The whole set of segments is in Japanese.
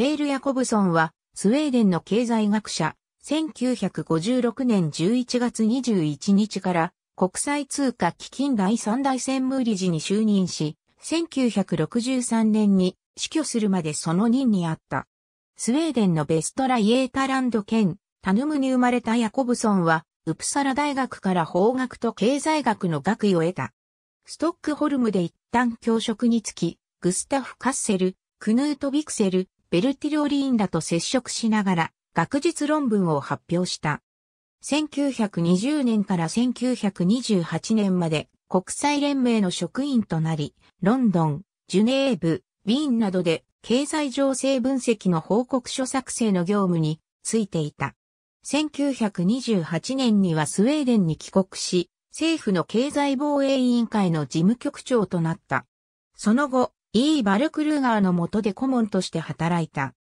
ペール・ヤコブソンは、スウェーデンの経済学者、1956年11月21日から国際通貨基金第三大専務理事に就任し、1963年に死去するまでその任にあった。スウェーデンのベストラ・イエータランド県、タヌムに生まれたヤコブソンは、ウプサラ大学から法学と経済学の学位を得た。ストックホルムで一旦教職につき、グスタフ・カッセル、クヌート・ビクセル、ベルティローリーンらと接触しながら学術論文を発表した。1920年から1928年まで国際連盟の職員となり、ロンドン、ジュネーブ、ウィーンなどで経済情勢分析の報告書作成の業務についていた。1928年にはスウェーデンに帰国し、政府の経済防衛委員会の事務局長となった。その後、E. バルクルーガーの下で顧問として働いた。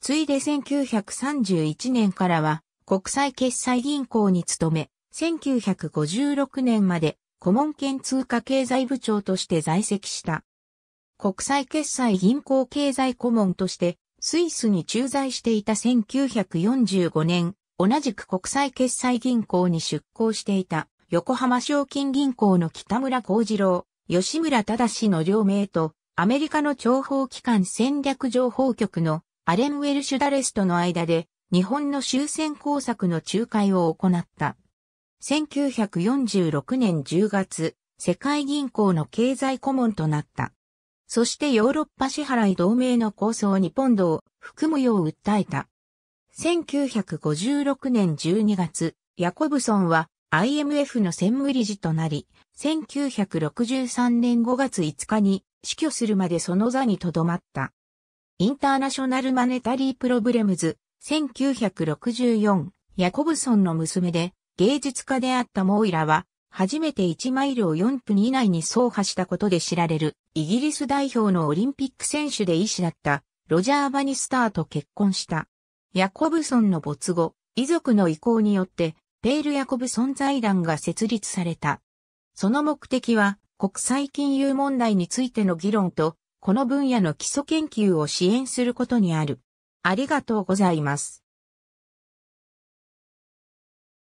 ついで1931年からは国際決済銀行に勤め、1956年まで顧問兼通貨経済部長として在籍した。国際決済銀行経済顧問としてスイスに駐在していた1945年、同じく国際決済銀行に出向していた横浜賞金銀行の北村幸次郎、吉村正の両名とアメリカの情報機関戦略情報局のアレン・ウェルシュ・ダレスとの間で日本の終戦工作の仲介を行った。1946年10月、世界銀行の経済顧問となった。そしてヨーロッパ支払い同盟の構想にポンドを含むよう訴えた。1956年12月、ヤコブソンは IMF の専務理事となり、1963年5月5日に死去するまでその座に留まった。インターナショナルマネタリープロブレムズ、1964、ヤコブソンの娘で、芸術家であったモイラは、初めて1マイルを4分以内に走破したことで知られる、イギリス代表のオリンピック選手で医師だった、ロジャー・バニスターと結婚した。ヤコブソンの没後、遺族の意向によって、ペール・ヤコブソン財団が設立された。その目的は、国際金融問題についての議論と、この分野の基礎研究を支援することにある。ありがとうございます。